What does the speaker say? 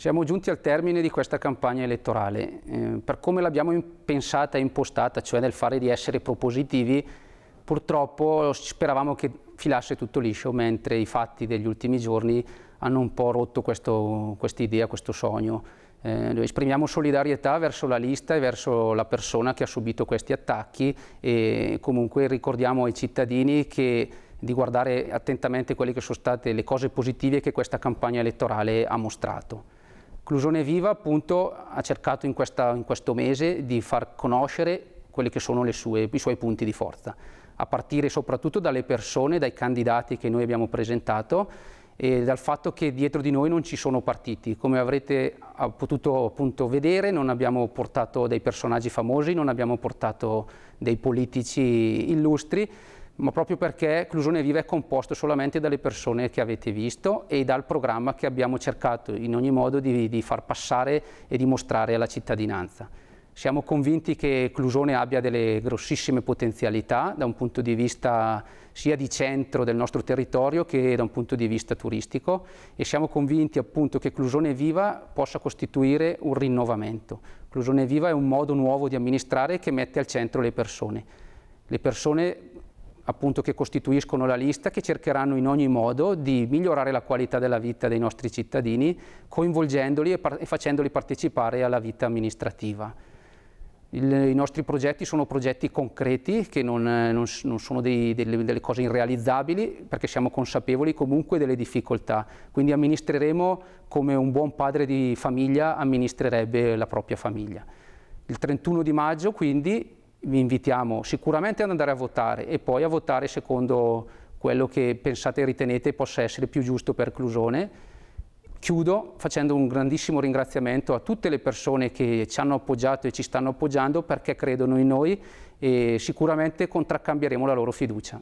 Siamo giunti al termine di questa campagna elettorale. Eh, per come l'abbiamo pensata e impostata, cioè nel fare di essere propositivi, purtroppo speravamo che filasse tutto liscio, mentre i fatti degli ultimi giorni hanno un po' rotto questa idea, questo sogno. Eh, esprimiamo solidarietà verso la lista e verso la persona che ha subito questi attacchi e comunque ricordiamo ai cittadini che di guardare attentamente quelle che sono state le cose positive che questa campagna elettorale ha mostrato. Inclusione Viva appunto ha cercato in, questa, in questo mese di far conoscere quelli che sono sue, i suoi punti di forza, a partire soprattutto dalle persone, dai candidati che noi abbiamo presentato e dal fatto che dietro di noi non ci sono partiti. Come avrete ah, potuto appunto vedere non abbiamo portato dei personaggi famosi, non abbiamo portato dei politici illustri, ma proprio perché Clusone Viva è composto solamente dalle persone che avete visto e dal programma che abbiamo cercato in ogni modo di, di far passare e di mostrare alla cittadinanza. Siamo convinti che Clusone abbia delle grossissime potenzialità da un punto di vista sia di centro del nostro territorio che da un punto di vista turistico e siamo convinti appunto che Clusone Viva possa costituire un rinnovamento. Clusone Viva è un modo nuovo di amministrare che mette al centro le persone. Le persone appunto, che costituiscono la lista, che cercheranno in ogni modo di migliorare la qualità della vita dei nostri cittadini, coinvolgendoli e, par e facendoli partecipare alla vita amministrativa. Il, I nostri progetti sono progetti concreti, che non, eh, non, non sono dei, delle, delle cose irrealizzabili, perché siamo consapevoli comunque delle difficoltà. Quindi amministreremo come un buon padre di famiglia amministrerebbe la propria famiglia. Il 31 di maggio quindi vi invitiamo sicuramente ad andare a votare e poi a votare secondo quello che pensate e ritenete possa essere più giusto per Clusone. Chiudo facendo un grandissimo ringraziamento a tutte le persone che ci hanno appoggiato e ci stanno appoggiando perché credono in noi e sicuramente contraccambieremo la loro fiducia.